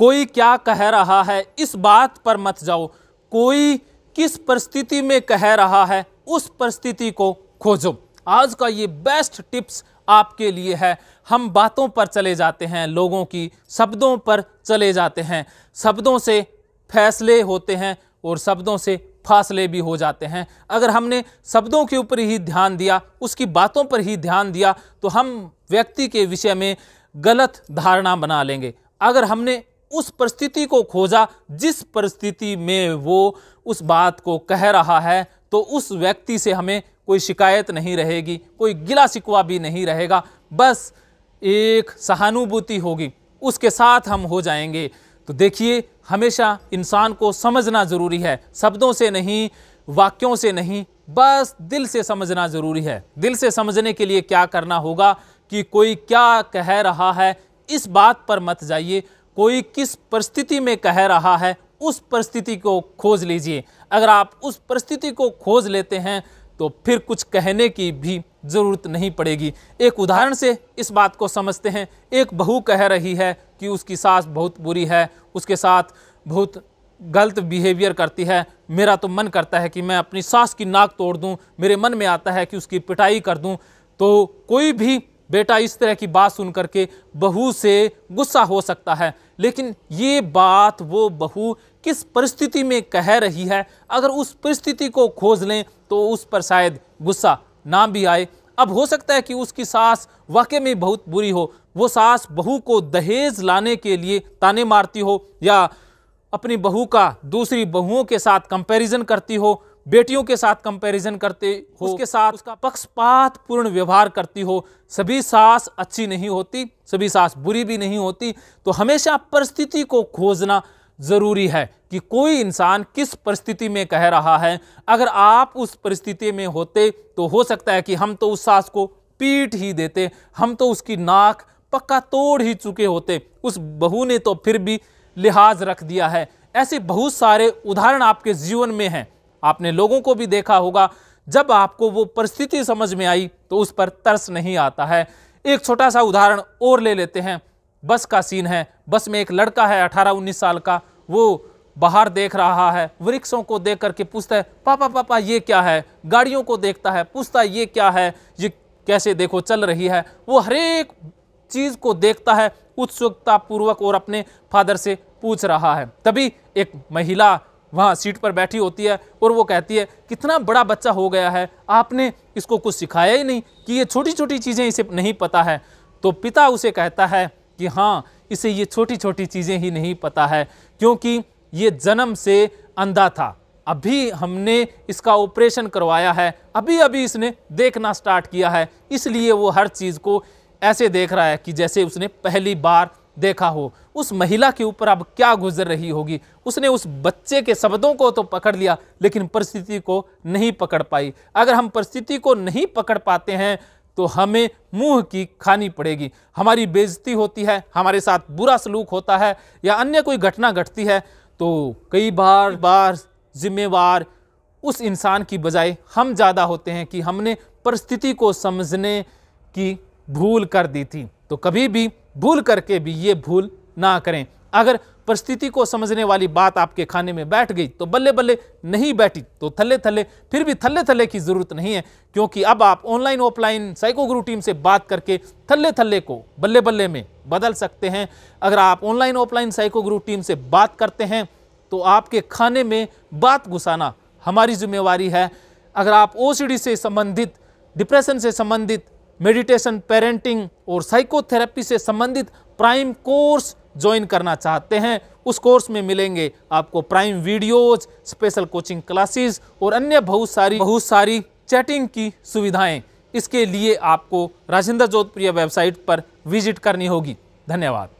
कोई क्या कह रहा है इस बात पर मत जाओ कोई किस परिस्थिति में कह रहा है उस परिस्थिति को खोजो आज का ये बेस्ट टिप्स आपके लिए है हम बातों पर चले जाते हैं लोगों की शब्दों पर चले जाते हैं शब्दों से फैसले होते हैं और शब्दों से फासले भी हो जाते हैं अगर हमने शब्दों के ऊपर ही ध्यान दिया उसकी बातों पर ही ध्यान दिया तो हम व्यक्ति के विषय में गलत धारणा बना लेंगे अगर हमने उस परिस्थिति को खोजा जिस परिस्थिति में वो उस बात को कह रहा है तो उस व्यक्ति से हमें कोई शिकायत नहीं रहेगी कोई गिला शिकवा भी नहीं रहेगा बस एक सहानुभूति होगी उसके साथ हम हो जाएंगे तो देखिए हमेशा इंसान को समझना ज़रूरी है शब्दों से नहीं वाक्यों से नहीं बस दिल से समझना ज़रूरी है दिल से समझने के लिए क्या करना होगा कि कोई क्या कह रहा है इस बात पर मत जाइए कोई किस परिस्थिति में कह रहा है उस परिस्थिति को खोज लीजिए अगर आप उस परिस्थिति को खोज लेते हैं तो फिर कुछ कहने की भी ज़रूरत नहीं पड़ेगी एक उदाहरण से इस बात को समझते हैं एक बहू कह रही है कि उसकी सास बहुत बुरी है उसके साथ बहुत गलत बिहेवियर करती है मेरा तो मन करता है कि मैं अपनी सास की नाक तोड़ दूं मेरे मन में आता है कि उसकी पिटाई कर दूं तो कोई भी बेटा इस तरह की बात सुन करके बहू से गुस्सा हो सकता है लेकिन ये बात वो बहू किस परिस्थिति में कह रही है अगर उस परिस्थिति को खोज लें तो उस पर शायद गुस्सा ना भी आए अब हो सकता है कि उसकी सास वाकई में बहुत बुरी हो वो सास बहू को दहेज लाने के लिए ताने मारती हो या अपनी बहू का दूसरी बहुओं के साथ कंपैरिजन करती हो बेटियों के साथ कंपैरिजन करते हो उसके साथ उसका पक्षपात पूर्ण व्यवहार करती हो सभी सास अच्छी नहीं होती सभी सास बुरी भी नहीं होती तो हमेशा परिस्थिति को खोजना ज़रूरी है कि कोई इंसान किस परिस्थिति में कह रहा है अगर आप उस परिस्थिति में होते तो हो सकता है कि हम तो उस सास को पीट ही देते हम तो उसकी नाक पक्का तोड़ ही चुके होते उस बहू ने तो फिर भी लिहाज रख दिया है ऐसे बहुत सारे उदाहरण आपके जीवन में हैं आपने लोगों को भी देखा होगा जब आपको वो परिस्थिति समझ में आई तो उस पर तरस नहीं आता है एक छोटा सा उदाहरण और ले लेते हैं बस का सीन है बस में एक लड़का है अठारह उन्नीस साल का वो बाहर देख रहा है वृक्षों को देख करके पूछता है पापा पापा ये क्या है गाड़ियों को देखता है पूछता है ये क्या है ये कैसे देखो चल रही है वो हर एक चीज़ को देखता है उत्सुकतापूर्वक और अपने फादर से पूछ रहा है तभी एक महिला वहाँ सीट पर बैठी होती है और वो कहती है कितना बड़ा बच्चा हो गया है आपने इसको कुछ सिखाया ही नहीं कि ये छोटी छोटी चीज़ें इसे नहीं पता है तो पिता उसे कहता है कि हाँ इसे ये छोटी छोटी चीज़ें ही नहीं पता है क्योंकि ये जन्म से अंधा था अभी हमने इसका ऑपरेशन करवाया है अभी अभी इसने देखना स्टार्ट किया है इसलिए वो हर चीज़ को ऐसे देख रहा है कि जैसे उसने पहली बार देखा हो उस महिला के ऊपर अब क्या गुजर रही होगी उसने उस बच्चे के शब्दों को तो पकड़ लिया लेकिन परिस्थिति को नहीं पकड़ पाई अगर हम परिस्थिति को नहीं पकड़ पाते हैं तो हमें मुंह की खानी पड़ेगी हमारी बेइज्जती होती है हमारे साथ बुरा सलूक होता है या अन्य कोई घटना घटती है तो कई बार बार जिम्मेवार उस इंसान की बजाय हम ज़्यादा होते हैं कि हमने परिस्थिति को समझने की भूल कर दी थी तो कभी भी भूल करके भी ये भूल ना करें अगर परिस्थिति को समझने वाली बात आपके खाने में बैठ गई तो बल्ले बल्ले नहीं बैठी तो थल्ले थल्ले फिर भी थल्ले थल्ले की ज़रूरत नहीं है क्योंकि अब आप online offline Psycho Guru team से बात करके थल्ले थल्ले को बल्ले बल्ले में बदल सकते हैं अगर आप online offline Psycho Guru team से बात करते हैं तो आपके खाने में बात घुसाना हमारी जिम्मेवारी है अगर आप ओ से संबंधित डिप्रेशन से संबंधित मेडिटेशन पेरेंटिंग और साइकोथेरेपी से संबंधित प्राइम कोर्स ज्वाइन करना चाहते हैं उस कोर्स में मिलेंगे आपको prime videos special coaching classes और अन्य बहुत सारी बहुत सारी चैटिंग की सुविधाएं इसके लिए आपको राजेंद्र जोधप्रिया वेबसाइट पर विजिट करनी होगी धन्यवाद